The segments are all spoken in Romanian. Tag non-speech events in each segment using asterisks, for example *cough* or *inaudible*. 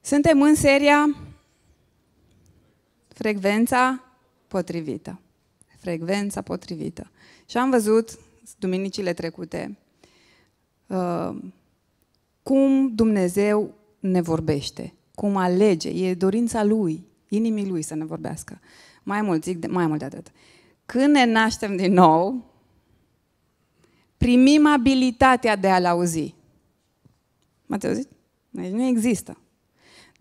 Suntem în seria Frecvența potrivită. Frecvența potrivită. Și am văzut duminicile trecute uh, cum Dumnezeu ne vorbește, cum alege, e dorința Lui, inimii Lui să ne vorbească. Mai mult, zic de, mai mult de atât. Când ne naștem din nou, primim abilitatea de a-L auzi. M-ați auzit? Deci nu există.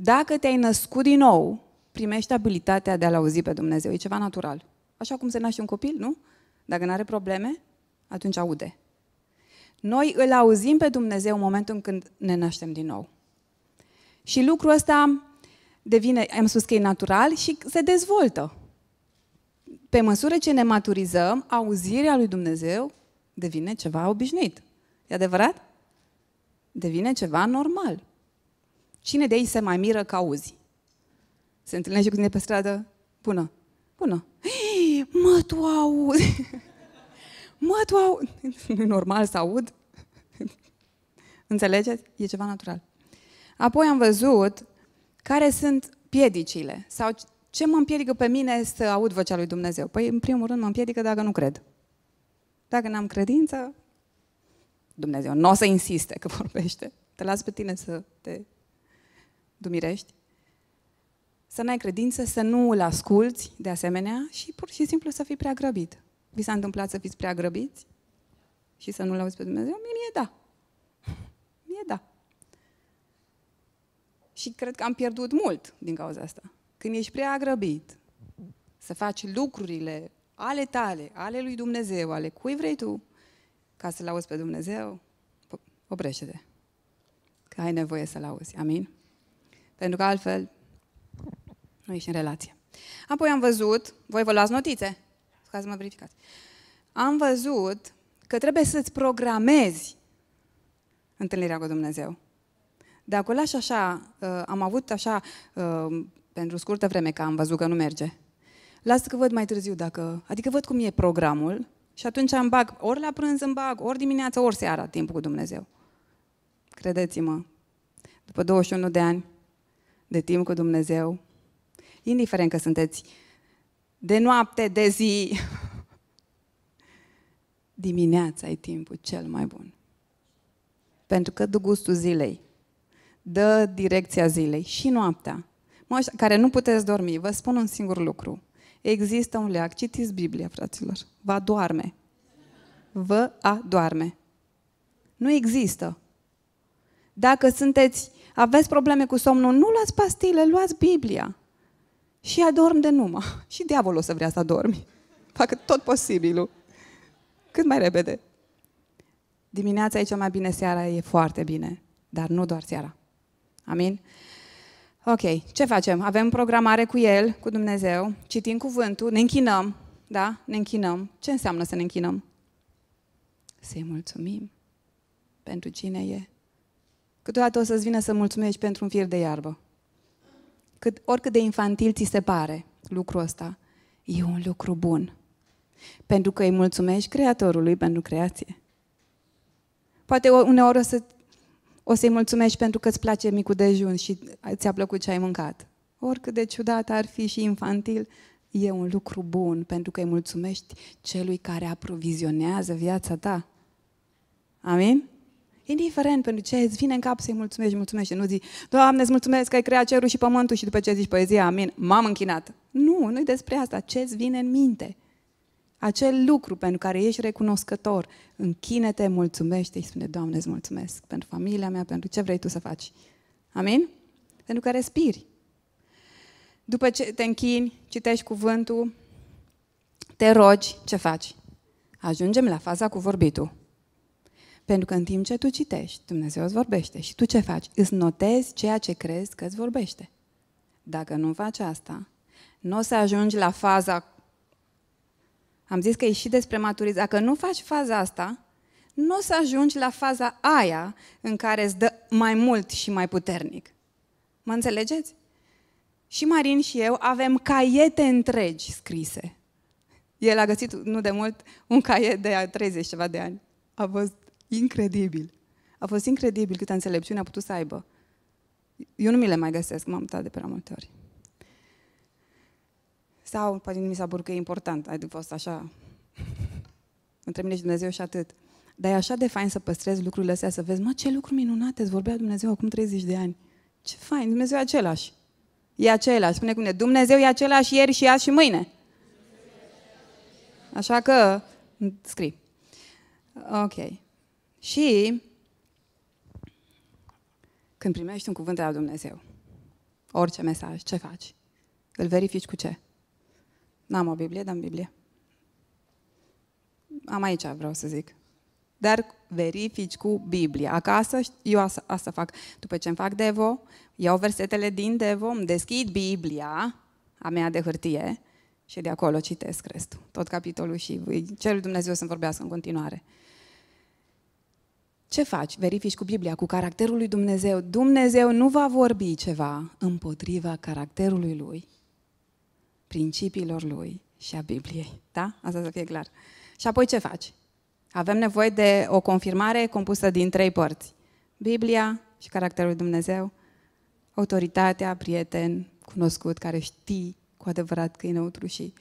Dacă te-ai născut din nou, primești abilitatea de a-L auzi pe Dumnezeu. E ceva natural. Așa cum se naște un copil, nu? Dacă nu are probleme, atunci aude. Noi îl auzim pe Dumnezeu în momentul când ne naștem din nou. Și lucrul ăsta devine, am spus că e natural și se dezvoltă. Pe măsură ce ne maturizăm, auzirea lui Dumnezeu devine ceva obișnuit. E adevărat? Devine ceva normal. Cine de ei se mai miră că auzi? Se întâlnește cu tine pe stradă? Bună! Bună! Hei, mă, tu auzi! *laughs* mă, tu auzi! *laughs* nu normal să aud? *laughs* Înțelegeți? E ceva natural. Apoi am văzut care sunt piedicile sau ce mă împiedică pe mine să aud vocea lui Dumnezeu. Păi, în primul rând, mă împiedică dacă nu cred. Dacă n-am credință, Dumnezeu nu o să insiste că vorbește. Te las pe tine să te dumirești, să n-ai credință, să nu îl asculți de asemenea și pur și simplu să fii prea grăbit. Vi s-a întâmplat să fiți prea grăbiți și să nu-L auzi pe Dumnezeu? Mie, mie da. Mie da. Și cred că am pierdut mult din cauza asta. Când ești prea grăbit să faci lucrurile ale tale, ale lui Dumnezeu, ale cui vrei tu, ca să-L auzi pe Dumnezeu, oprește-te. Că ai nevoie să-L auzi. Amin? pentru că altfel nu ești în relație. Apoi am văzut, voi vă luați notițe, ca să mă verificați. Am văzut că trebuie să-ți programezi întâlnirea cu Dumnezeu. De acolo și așa, uh, am avut așa, uh, pentru scurtă vreme că am văzut că nu merge. Lasă că văd mai târziu dacă, adică văd cum e programul și atunci am bag, ori la prânz îmi bag, ori dimineața, ori seara, timpul cu Dumnezeu. Credeți-mă, după 21 de ani, de timp cu Dumnezeu, indiferent că sunteți de noapte, de zi, *laughs* dimineața e timpul cel mai bun. Pentru că dă gustul zilei, dă direcția zilei și noaptea. Mă, care nu puteți dormi, vă spun un singur lucru. Există un leac, citiți Biblia, fraților. Vă doarme. Vă adoarme. Nu există. Dacă sunteți aveți probleme cu somnul, nu luați pastile, luați Biblia. Și adorm de numă. *laughs* Și diavolul o să vrea să adormi. Facă tot posibilul. Cât mai repede. Dimineața e cea mai bine, seara e foarte bine. Dar nu doar seara. Amin? Ok, ce facem? Avem programare cu El, cu Dumnezeu, citim cuvântul, ne închinăm, da? Ne închinăm. Ce înseamnă să ne închinăm? Să-i mulțumim pentru cine e. Câteodată o să-ți vină să mulțumești pentru un fir de iarbă. Cât, oricât de infantil ți se pare lucrul ăsta, e un lucru bun. Pentru că îi mulțumești Creatorului pentru creație. Poate uneori o, să, o să-i mulțumești pentru că îți place micul dejun și ți-a plăcut ce ai mâncat. Oricât de ciudat ar fi și infantil, e un lucru bun pentru că îi mulțumești celui care aprovizionează viața ta. Amin? Indiferent pentru ce îți vine în cap să-i mulțumești, mulțumești. Nu zici, Doamne, îți mulțumesc că ai creat cerul și pământul și după ce zici poezia, amin, m-am închinat. Nu, nu-i despre asta, ce îți vine în minte. Acel lucru pentru care ești recunoscător, închine-te, mulțumește și spune, Doamne, îți mulțumesc pentru familia mea, pentru ce vrei tu să faci. Amin? Pentru că respiri. După ce te închini, citești cuvântul, te rogi, ce faci? Ajungem la faza cu vorbitul. Pentru că în timp ce tu citești, Dumnezeu îți vorbește. Și tu ce faci? Îți notezi ceea ce crezi că îți vorbește. Dacă nu faci asta, nu o să ajungi la faza... Am zis că e și despre maturizare. Dacă nu faci faza asta, nu o să ajungi la faza aia în care îți dă mai mult și mai puternic. Mă înțelegeți? Și Marin și eu avem caiete întregi scrise. El a găsit nu de mult un caiet de 30 ceva de ani. A fost Incredibil. A fost incredibil câtă înțelepciune a putut să aibă. Eu nu mi le mai găsesc, m-am uitat de prea multe ori. Sau, poate mi s-a părut că e important, a fost așa, *laughs* între mine și Dumnezeu și atât. Dar e așa de fain să păstrezi lucrurile astea, să vezi, mă, ce lucruri minunate îți vorbea Dumnezeu acum 30 de ani. Ce fain, Dumnezeu e același. E același, spune cum ne, Dumnezeu e același ieri și azi și mâine. Așa că, scrii. Ok. Și când primești un cuvânt de la Dumnezeu, orice mesaj, ce faci? Îl verifici cu ce? N-am o Biblie, dar am Biblie. Am aici, vreau să zic. Dar verifici cu Biblia. Acasă, eu asta, asta fac. După ce îmi fac Devo, iau versetele din Devo, îmi deschid Biblia, a mea de hârtie, și de acolo citesc restul. Tot capitolul și cerul Dumnezeu să-mi vorbească în continuare. Ce faci? Verifici cu Biblia, cu caracterul lui Dumnezeu. Dumnezeu nu va vorbi ceva împotriva caracterului lui, principiilor lui și a Bibliei. Da? Asta să fie clar. Și apoi ce faci? Avem nevoie de o confirmare compusă din trei părți. Biblia și caracterul lui Dumnezeu, autoritatea, prieten, cunoscut, care știi cu adevărat că e neutru și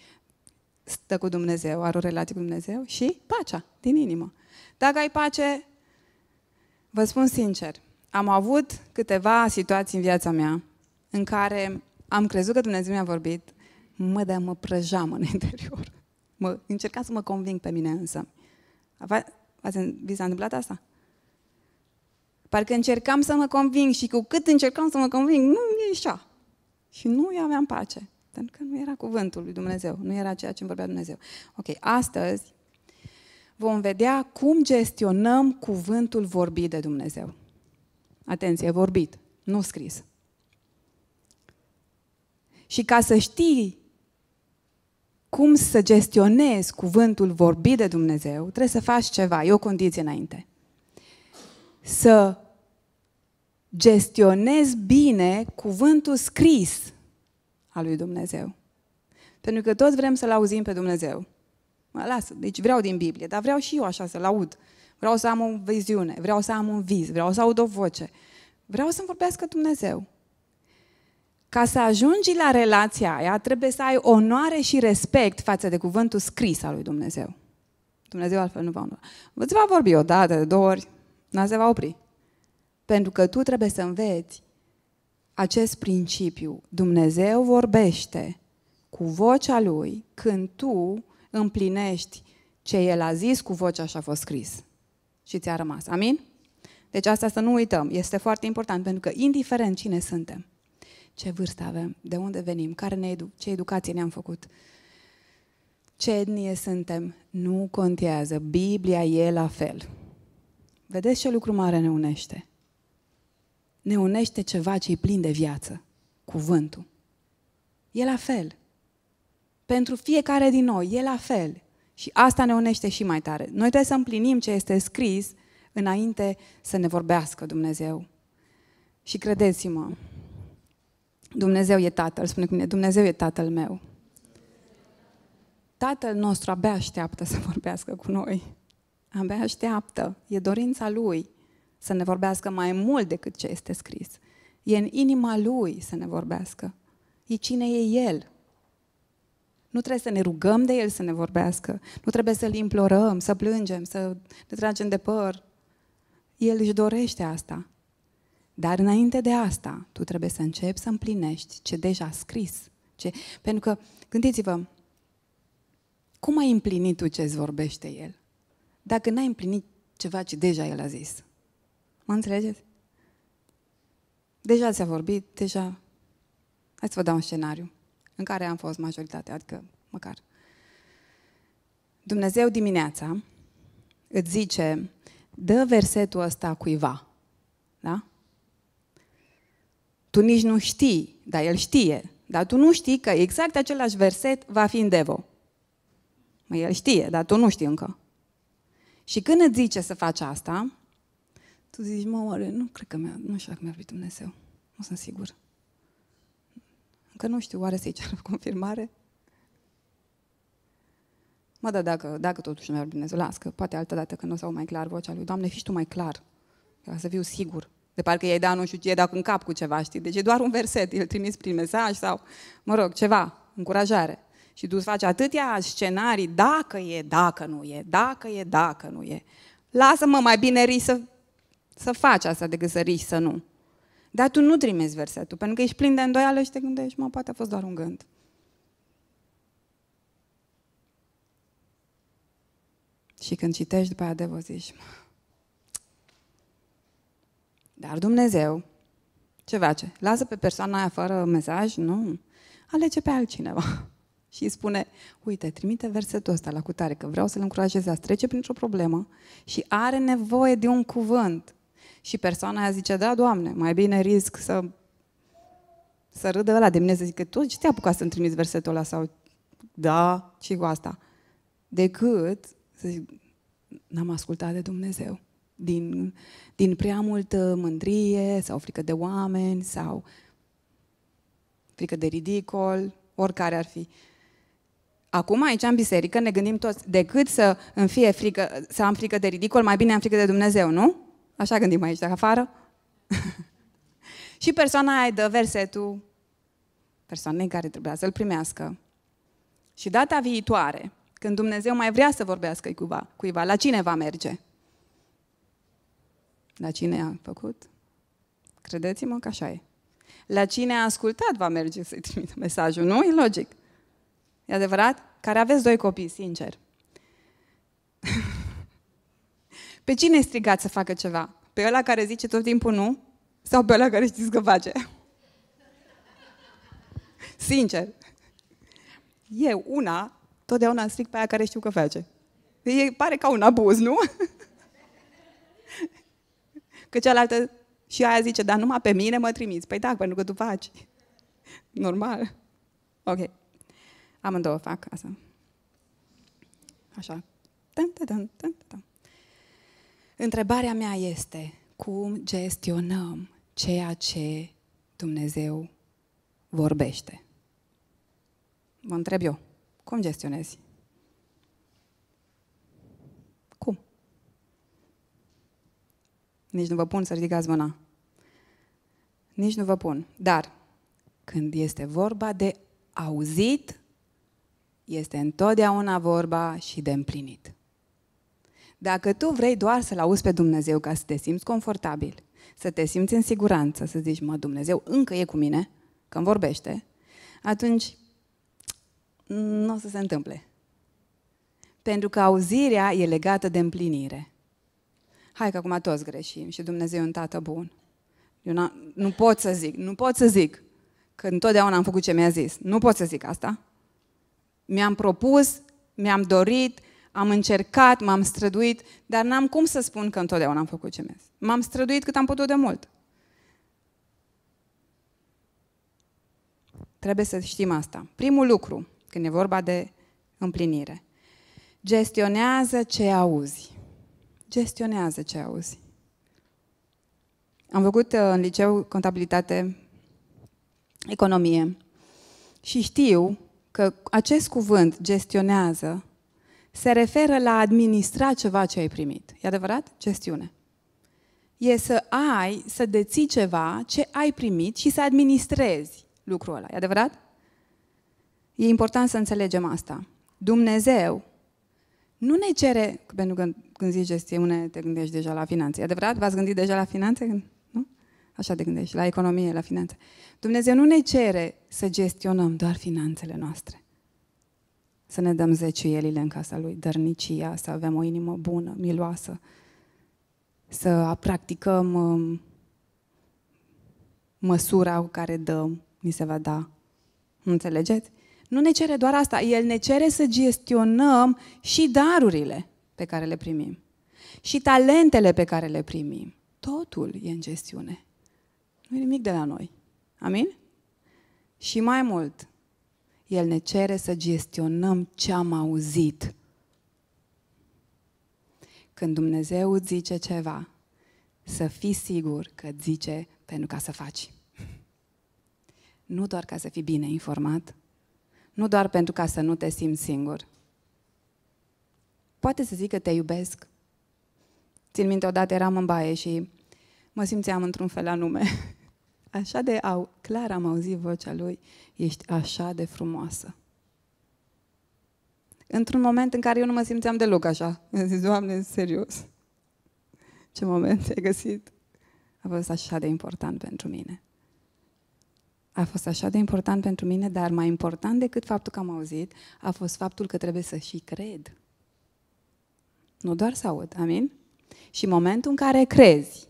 stă cu Dumnezeu, are o relație cu Dumnezeu și pacea din inimă. Dacă ai pace, Vă spun sincer, am avut câteva situații în viața mea în care am crezut că Dumnezeu mi-a vorbit, mă, dar mă prăjam în *laughs* interior. Mă, încerca să mă conving pe mine însă. Vi s-a întâmplat asta? Parcă încercam să mă conving și cu cât încercam să mă conving, nu ieșea. Și nu eu aveam pace. Pentru că nu era cuvântul lui Dumnezeu, nu era ceea ce îmi vorbea Dumnezeu. Ok, astăzi vom vedea cum gestionăm cuvântul vorbit de Dumnezeu. Atenție, vorbit, nu scris. Și ca să știi cum să gestionezi cuvântul vorbit de Dumnezeu, trebuie să faci ceva, e o condiție înainte. Să gestionezi bine cuvântul scris al lui Dumnezeu. Pentru că toți vrem să-L auzim pe Dumnezeu. Mă lasă. Deci vreau din Biblie, dar vreau și eu așa să-L aud. Vreau să am o viziune, vreau să am un vis, vreau să aud o voce. Vreau să-mi vorbească Dumnezeu. Ca să ajungi la relația aia, trebuie să ai onoare și respect față de cuvântul scris al lui Dumnezeu. Dumnezeu altfel nu va onora. Vă va vorbi o dată, de două ori, n se va opri. Pentru că tu trebuie să înveți acest principiu. Dumnezeu vorbește cu vocea Lui când tu împlinești ce El a zis cu vocea și a fost scris. Și ți-a rămas. Amin? Deci asta să nu uităm. Este foarte important, pentru că indiferent cine suntem, ce vârstă avem, de unde venim, care ne edu- ce educație ne-am făcut, ce etnie suntem, nu contează. Biblia e la fel. Vedeți ce lucru mare ne unește? Ne unește ceva ce e plin de viață, cuvântul. E la fel pentru fiecare din noi. E la fel. Și asta ne unește și mai tare. Noi trebuie să împlinim ce este scris înainte să ne vorbească Dumnezeu. Și credeți-mă, Dumnezeu e Tatăl, spune cu mine, Dumnezeu e Tatăl meu. Tatăl nostru abia așteaptă să *laughs* vorbească cu noi. Abia așteaptă. E dorința Lui să ne vorbească mai mult decât ce este scris. E în inima Lui să ne vorbească. E cine e El. Nu trebuie să ne rugăm de El să ne vorbească. Nu trebuie să-L implorăm, să plângem, să ne tragem de păr. El își dorește asta. Dar înainte de asta, tu trebuie să începi să împlinești ce deja a scris. Ce... Pentru că, gândiți-vă, cum ai împlinit tu ce îți vorbește El? Dacă n-ai împlinit ceva ce deja El a zis. Mă înțelegeți? Deja ți-a vorbit, deja... Hai să vă dau un scenariu în care am fost majoritatea, adică măcar. Dumnezeu dimineața îți zice, dă versetul ăsta cuiva. Da? Tu nici nu știi, dar el știe. Dar tu nu știi că exact același verset va fi în Devo. Mă, el știe, dar tu nu știi încă. Și când îți zice să faci asta, tu zici, mă, oare, nu cred că mi-a, nu știu dacă mi-a Dumnezeu. Nu sunt sigur. Că nu știu, oare să-i ceară *laughs* confirmare? Mă, da, dacă, dacă totuși nu ar Dumnezeu, las că poate altă dată când o să au mai clar vocea lui, Doamne, fii tu mai clar, ca să fiu sigur. De parcă ei da nu știu ce, dacă în cap cu ceva, știi? Deci e doar un verset, îl trimis prin mesaj sau, mă rog, ceva, încurajare. Și tu faci atâtea scenarii, dacă e, dacă nu e, dacă e, dacă nu e. Lasă-mă mai bine ri să, să faci asta decât să ri să nu. Dar tu nu trimiți versetul, pentru că ești plin de îndoială și te gândești, mă, poate a fost doar un gând. Și când citești după aia vă zici, dar Dumnezeu ce face? Lasă pe persoana aia fără mesaj? Nu. Alege pe altcineva. *laughs* și îi spune, uite, trimite versetul ăsta la cutare, că vreau să-l încurajez a trece printr-o problemă și are nevoie de un cuvânt. Și persoana aia zice, da, Doamne, mai bine risc să, să râdă ăla de mine, să zică, tu ce te-a apucat să-mi trimiți versetul ăla? Sau, da, și cu asta. Decât să zic, n-am ascultat de Dumnezeu. Din, din prea multă mândrie sau frică de oameni sau frică de ridicol, oricare ar fi. Acum aici în biserică ne gândim toți, decât să, îmi fie frică, să am frică de ridicol, mai bine am frică de Dumnezeu, nu? Așa gândim aici, dacă afară. *laughs* și persoana aia dă versetul persoanei care trebuia să-l primească. Și data viitoare, când Dumnezeu mai vrea să vorbească cuiva, cuiva la cine va merge? La cine a făcut? Credeți-mă că așa e. La cine a ascultat va merge să-i trimită mesajul, nu? E logic. E adevărat? Care aveți doi copii, sincer. Pe cine strigați să facă ceva? Pe ăla care zice tot timpul nu? Sau pe ăla care știți că face? Sincer. Eu, una, totdeauna strig pe aia care știu că face. E, pare ca un abuz, nu? Că cealaltă și aia zice, dar numai pe mine mă trimiți. Păi da, pentru că tu faci. Normal. Ok. Amândouă fac asta. Așa. Tân, tân, tân, tân, tân. Întrebarea mea este cum gestionăm ceea ce Dumnezeu vorbește. Vă întreb eu, cum gestionezi? Cum? Nici nu vă pun să ridicați mâna. Nici nu vă pun. Dar când este vorba de auzit, este întotdeauna vorba și de împlinit. Dacă tu vrei doar să-L auzi pe Dumnezeu ca să te simți confortabil, să te simți în siguranță, să zici, mă, Dumnezeu încă e cu mine, când vorbește, atunci nu o să se întâmple. Pentru că auzirea e legată de împlinire. Hai că acum toți greșim și Dumnezeu e un tată bun. Eu nu pot să zic, nu pot să zic că întotdeauna am făcut ce mi-a zis. Nu pot să zic asta. Mi-am propus, mi-am dorit, am încercat, m-am străduit, dar n-am cum să spun că întotdeauna am făcut ce mers. M-am străduit cât am putut de mult. Trebuie să știm asta. Primul lucru, când e vorba de împlinire, gestionează ce auzi. Gestionează ce auzi. Am făcut uh, în liceu contabilitate, economie și știu că acest cuvânt gestionează se referă la a administra ceva ce ai primit. E adevărat? Gestiune. E să ai, să deții ceva ce ai primit și să administrezi lucrul ăla. E adevărat? E important să înțelegem asta. Dumnezeu nu ne cere, pentru că când zici gestiune, te gândești deja la finanțe. E adevărat? V-ați gândit deja la finanțe? Nu? Așa te gândești, la economie, la finanțe. Dumnezeu nu ne cere să gestionăm doar finanțele noastre să ne dăm zeciuielile în casa Lui, dărnicia, să avem o inimă bună, miloasă, să practicăm um, măsura cu care dăm, ni se va da. Înțelegeți? Nu ne cere doar asta, El ne cere să gestionăm și darurile pe care le primim și talentele pe care le primim. Totul e în gestiune. Nu e nimic de la noi. Amin? Și mai mult, el ne cere să gestionăm ce am auzit. Când Dumnezeu îți zice ceva, să fii sigur că îți zice pentru ca să faci. Nu doar ca să fii bine informat, nu doar pentru ca să nu te simți singur. Poate să zic că te iubesc. Țin minte, odată eram în baie și mă simțeam într-un fel anume. *laughs* Așa de au, clar am auzit vocea lui, ești așa de frumoasă. Într-un moment în care eu nu mă simțeam deloc așa. Mi-am zis, Doamne, serios, ce moment ai găsit? A fost așa de important pentru mine. A fost așa de important pentru mine, dar mai important decât faptul că am auzit, a fost faptul că trebuie să și cred. Nu doar să aud, amin? Și momentul în care crezi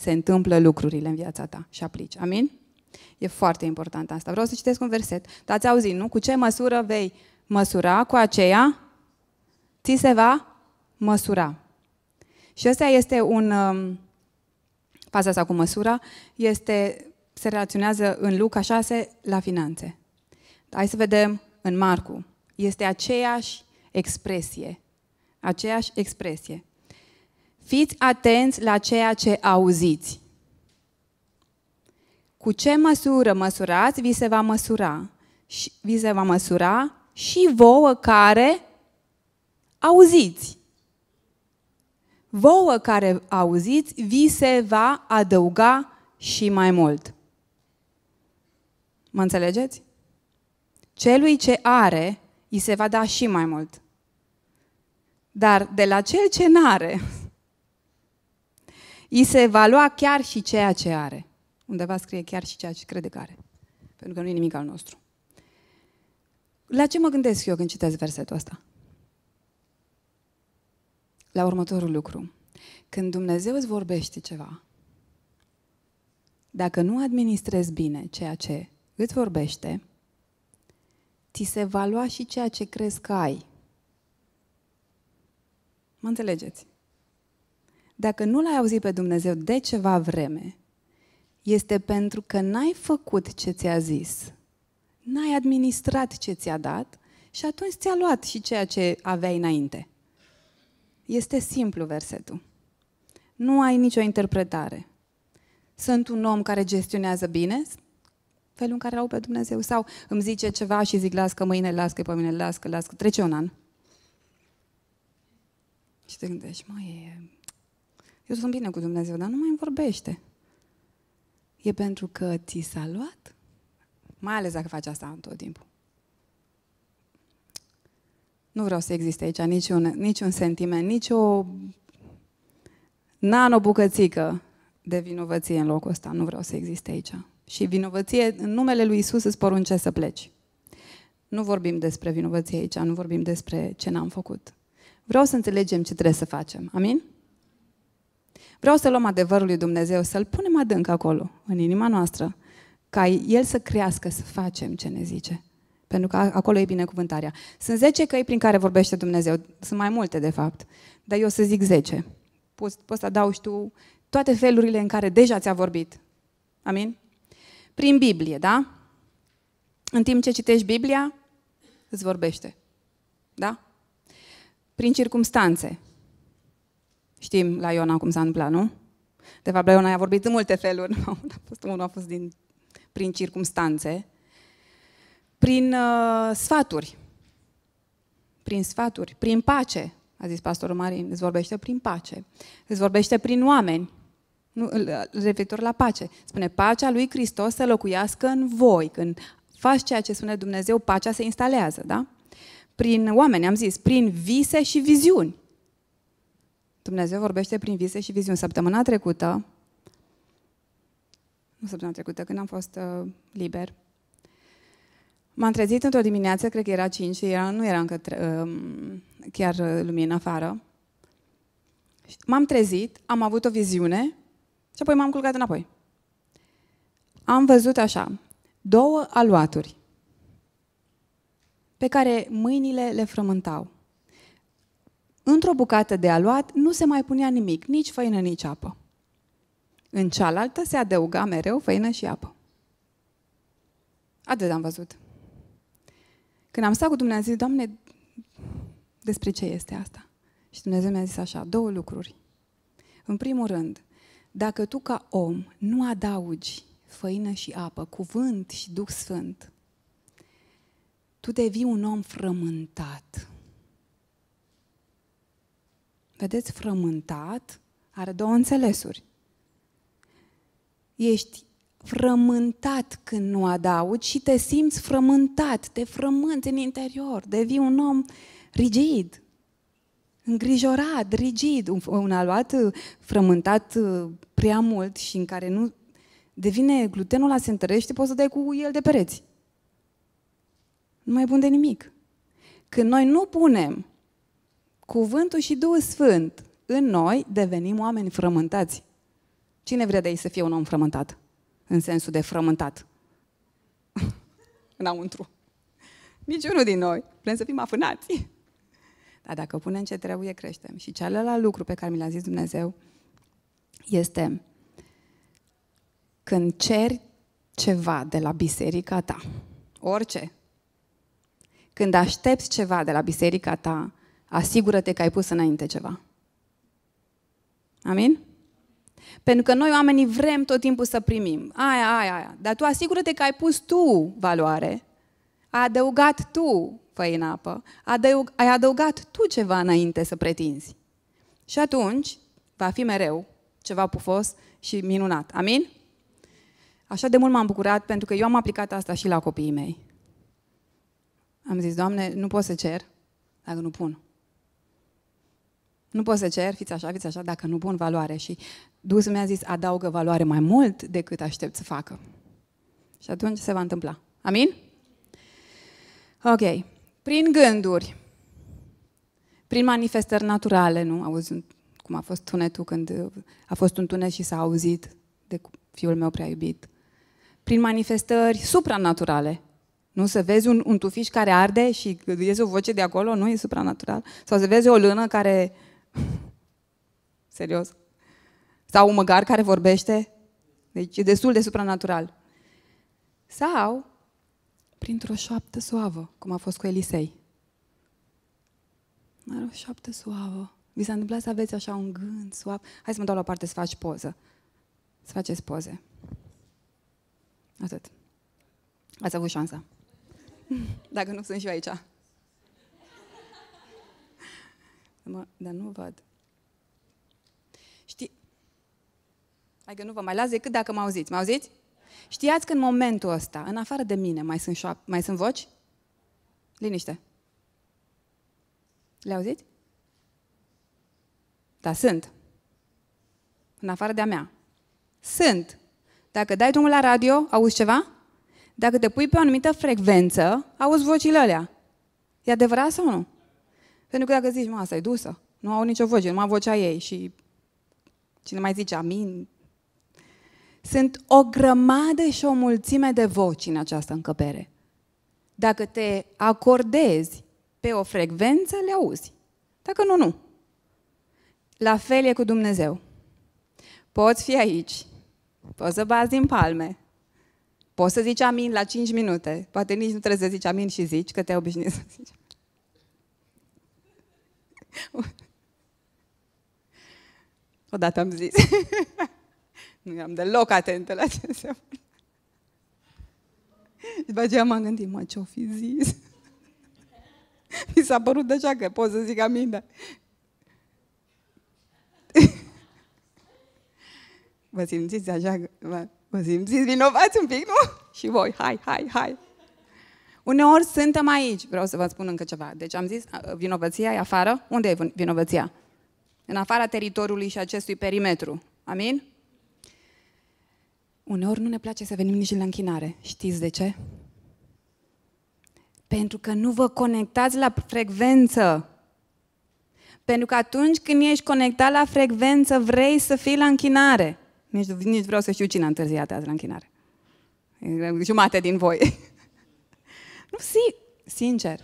se întâmplă lucrurile în viața ta și aplici. Amin? E foarte important asta. Vreau să citesc un verset. Dar ați auzit, nu? Cu ce măsură vei măsura, cu aceea ți se va măsura. Și ăsta este un... Um, Faza asta cu măsura este, se relaționează în Luca 6 la finanțe. Hai să vedem în Marcu. Este aceeași expresie. Aceeași expresie. Fiți atenți la ceea ce auziți. Cu ce măsură măsurați, vi se va măsura. Și, vi se va măsura și vouă care auziți. Vouă care auziți, vi se va adăuga și mai mult. Mă înțelegeți? Celui ce are, îi se va da și mai mult. Dar de la cel ce n-are, îi se va lua chiar și ceea ce are. Undeva scrie chiar și ceea ce crede că are. Pentru că nu e nimic al nostru. La ce mă gândesc eu când citesc versetul ăsta? La următorul lucru. Când Dumnezeu îți vorbește ceva, dacă nu administrezi bine ceea ce îți vorbește, ți se va lua și ceea ce crezi că ai. Mă înțelegeți? dacă nu l-ai auzit pe Dumnezeu de ceva vreme, este pentru că n-ai făcut ce ți-a zis, n-ai administrat ce ți-a dat și atunci ți-a luat și ceea ce aveai înainte. Este simplu versetul. Nu ai nicio interpretare. Sunt un om care gestionează bine felul în care l-au pe Dumnezeu sau îmi zice ceva și zic las că mâine, las că pe mine, las că, las că, trece un an. Și te gândești, măi, e eu sunt bine cu Dumnezeu, dar nu mai îmi vorbește. E pentru că ți s-a luat? Mai ales dacă faci asta în tot timpul. Nu vreau să existe aici niciun, niciun sentiment, nicio nanobucățică de vinovăție în locul ăsta. Nu vreau să existe aici. Și vinovăție, în numele lui Isus îți porunce să pleci. Nu vorbim despre vinovăție aici, nu vorbim despre ce n-am făcut. Vreau să înțelegem ce trebuie să facem. Amin? Vreau să luăm adevărul lui Dumnezeu, să-l punem adânc acolo, în inima noastră, ca el să crească, să facem ce ne zice. Pentru că acolo e binecuvântarea. Sunt 10 căi prin care vorbește Dumnezeu. Sunt mai multe, de fapt. Dar eu să zic 10. Poți, poți să adaugi tu toate felurile în care deja ți-a vorbit. Amin? Prin Biblie, da? În timp ce citești Biblia, îți vorbește. Da? Prin circumstanțe, Știm la Iona cum s-a întâmplat, nu? De fapt, la Iona a vorbit în multe feluri. *laughs* Unul a fost, unul a fost din, prin circumstanțe. Prin uh, sfaturi. Prin sfaturi. Prin pace. A zis pastorul Marin. Îți vorbește prin pace. Îți vorbește prin oameni. Nu, referitor la pace. Spune, pacea lui Hristos să locuiască în voi. Când faci ceea ce spune Dumnezeu, pacea se instalează, da? Prin oameni, am zis, prin vise și viziuni. Dumnezeu vorbește prin vise și viziuni. Săptămâna trecută, nu săptămâna trecută, când am fost uh, liber, m-am trezit într-o dimineață, cred că era 5 era, nu era încă um, uh, chiar lumină afară. M-am trezit, am avut o viziune și apoi m-am culcat înapoi. Am văzut așa, două aluaturi pe care mâinile le frământau. Într-o bucată de aluat nu se mai punea nimic, nici făină, nici apă. În cealaltă se adăuga mereu făină și apă. Atât am văzut. Când am stat cu Dumnezeu, zis, Doamne, despre ce este asta? Și Dumnezeu mi-a zis așa, două lucruri. În primul rând, dacă tu ca om nu adaugi făină și apă, cuvânt și Duh Sfânt, tu devii un om frământat. Vedeți, frământat are două înțelesuri. Ești frământat când nu adaugi și te simți frământat, te frămânți în interior, devii un om rigid, îngrijorat, rigid, un, aluat uh, frământat uh, prea mult și în care nu devine glutenul la se întărește, poți să dai cu el de pereți. Nu mai bun de nimic. Când noi nu punem Cuvântul și Duhul Sfânt în noi devenim oameni frământați. Cine vrea de ei să fie un om frământat? În sensul de frământat. *laughs* Înăuntru. Niciunul din noi. Vrem să fim afânați. *laughs* Dar dacă punem ce trebuie, creștem. Și celălalt lucru pe care mi l-a zis Dumnezeu este când ceri ceva de la biserica ta, orice, când aștepți ceva de la biserica ta, Asigură-te că ai pus înainte ceva. Amin? Pentru că noi oamenii vrem tot timpul să primim. Aia, aia, aia. Dar tu asigură-te că ai pus tu valoare. Ai adăugat tu făi în apă. ai adăugat tu ceva înainte să pretinzi. Și atunci va fi mereu ceva pufos și minunat. Amin? Așa de mult m-am bucurat pentru că eu am aplicat asta și la copiii mei. Am zis, Doamne, nu pot să cer dacă nu pun. Nu poți să ceri, fiți așa, fiți așa, dacă nu pun valoare. Și Dumnezeu mi-a zis, adaugă valoare mai mult decât aștept să facă. Și atunci se va întâmpla. Amin? Ok. Prin gânduri, prin manifestări naturale, nu? Auzi cum a fost tunetul când a fost un tunet și s-a auzit de fiul meu prea iubit. Prin manifestări supranaturale, nu să vezi un, un tufiș care arde și iese o voce de acolo, nu e supranatural. Sau să vezi o lână care Serios. Sau un măgar care vorbește. Deci e destul de supranatural. Sau printr-o șoaptă suavă, cum a fost cu Elisei. Are o șoaptă suavă. Vi s-a întâmplat să aveți așa un gând suav? Hai să mă dau la o parte să faci poză. Să faceți poze. Atât. Ați avut șansa. *laughs* Dacă nu, sunt și eu aici. mă, dar nu văd. Știi? Hai că nu vă mai las decât dacă mă auziți. Mă auziți? Știați că în momentul ăsta, în afară de mine, mai sunt, șoap- mai sunt voci? Liniște. Le auziți? Da, sunt. În afară de-a mea. Sunt. Dacă dai drumul la radio, auzi ceva? Dacă te pui pe o anumită frecvență, auzi vocile alea. E adevărat sau nu? Pentru că dacă zici, mă, asta e dusă, nu au nicio voce, numai vocea ei și cine mai zice amin. Sunt o grămadă și o mulțime de voci în această încăpere. Dacă te acordezi pe o frecvență, le auzi. Dacă nu, nu. La fel e cu Dumnezeu. Poți fi aici, poți să bazi din palme, poți să zici amin la 5 minute, poate nici nu trebuie să zici amin și zici, că te-ai obișnuit să zici Odată am zis. *laughs* nu am deloc atentă la ce înseamnă. Și după aceea m-am gândit, mă, ce-o fi zis? *laughs* Mi s-a părut deja că pot să zic aminte. *laughs* vă simțiți așa? Vă, vă simțiți vinovați un pic, nu? Și voi, hai, hai, hai. Uneori suntem aici, vreau să vă spun încă ceva. Deci am zis, vinovăția e afară? Unde e vinovăția? În afara teritoriului și acestui perimetru. Amin? Uneori nu ne place să venim nici la închinare. Știți de ce? Pentru că nu vă conectați la frecvență. Pentru că atunci când ești conectat la frecvență, vrei să fii la închinare. Nici, nici vreau să știu cine a întârziat azi la închinare. Jumate din voi. *laughs* si, sincer,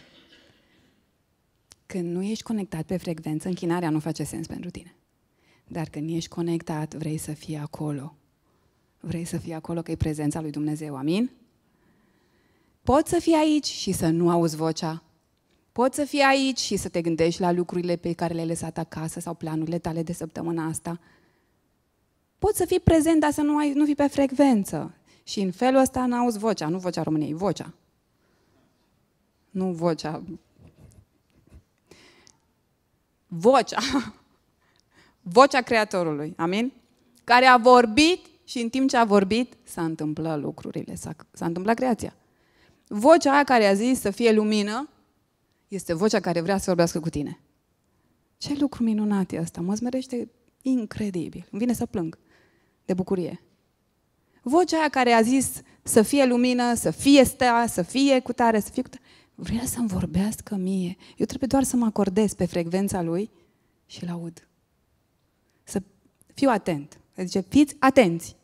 când nu ești conectat pe frecvență, închinarea nu face sens pentru tine. Dar când ești conectat, vrei să fii acolo. Vrei să fii acolo că e prezența lui Dumnezeu, amin? Poți să fii aici și să nu auzi vocea. Poți să fii aici și să te gândești la lucrurile pe care le-ai lăsat acasă sau planurile tale de săptămâna asta. Poți să fii prezent, dar să nu, ai, nu fii pe frecvență. Și în felul ăsta n-auzi vocea, nu vocea României, vocea nu vocea. Vocea. Vocea Creatorului. Amin? Care a vorbit și în timp ce a vorbit s-a întâmplat lucrurile, s-a, s-a întâmplat creația. Vocea aia care a zis să fie lumină este vocea care vrea să vorbească cu tine. Ce lucru minunat e asta! Mă smerește incredibil. Îmi vine să plâng de bucurie. Vocea aia care a zis să fie lumină, să fie stea, să fie cu tare, să fie cu tare, vrea să-mi vorbească mie. Eu trebuie doar să mă acordez pe frecvența lui și îl aud. Să fiu atent. Se zice, fiți atenți.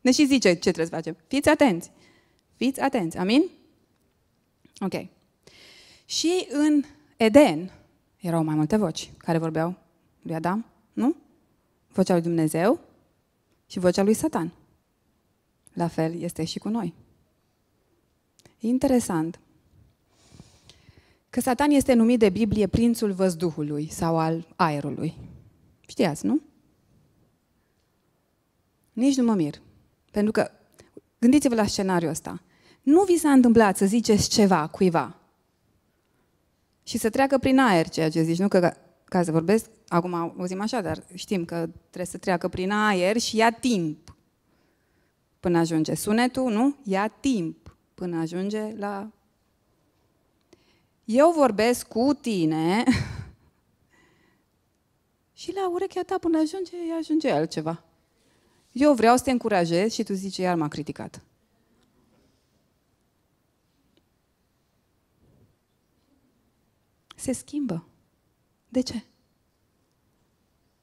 Ne și zice ce trebuie să facem. Fiți atenți. Fiți atenți. Amin? Ok. Și în Eden erau mai multe voci care vorbeau lui Adam, nu? Vocea lui Dumnezeu și vocea lui Satan. La fel este și cu noi. E interesant că Satan este numit de Biblie prințul văzduhului sau al aerului. Știați, nu? Nici nu mă mir. Pentru că, gândiți-vă la scenariul ăsta. Nu vi s-a întâmplat să ziceți ceva cuiva și să treacă prin aer ceea ce zici, nu? Că ca să vorbesc, acum auzim așa, dar știm că trebuie să treacă prin aer și ia timp până ajunge sunetul, nu? Ia timp până ajunge la eu vorbesc cu tine *laughs* și la urechea ta până ajunge, ajunge altceva. Eu vreau să te încurajez și tu zici, iar m-a criticat. Se schimbă. De ce?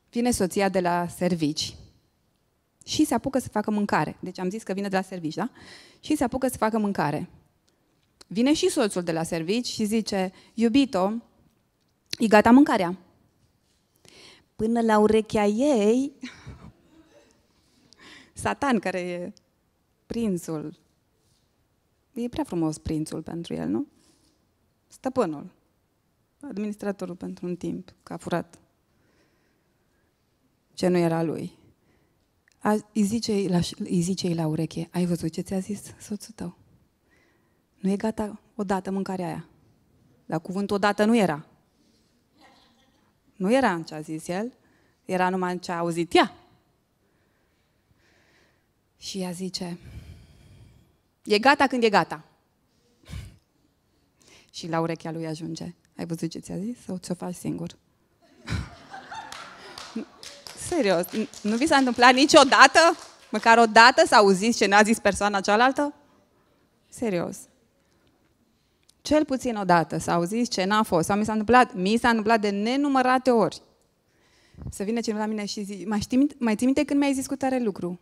Vine soția de la servici și se apucă să facă mâncare. Deci am zis că vine de la servici, da? Și se apucă să facă mâncare. Vine și soțul de la servici și zice, iubito, e gata mâncarea. Până la urechea ei, *laughs* Satan, care e prințul, e prea frumos prințul pentru el, nu? Stăpânul, administratorul pentru un timp, că a furat ce nu era lui. A, îi, zice, îi zice la ureche, ai văzut ce ți-a zis soțul tău? Nu e gata odată mâncarea aia. Dar cuvântul odată nu era. Nu era în ce a zis el, era numai în ce a auzit ea. Și ea zice, e gata când e gata. *laughs* Și la urechea lui ajunge. Ai văzut ce ți-a zis? Sau ți-o faci singur? *laughs* Serios, nu vi s-a întâmplat niciodată? Măcar o dată s-a auzit ce n-a zis persoana cealaltă? Serios. Cel puțin o dată s-au zis ce n-a fost, sau mi s-a întâmplat, mi s-a întâmplat de nenumărate ori. Să vină cineva la mine și zic, mai, știi, mai ții minte când mi-ai zis cu tare lucru?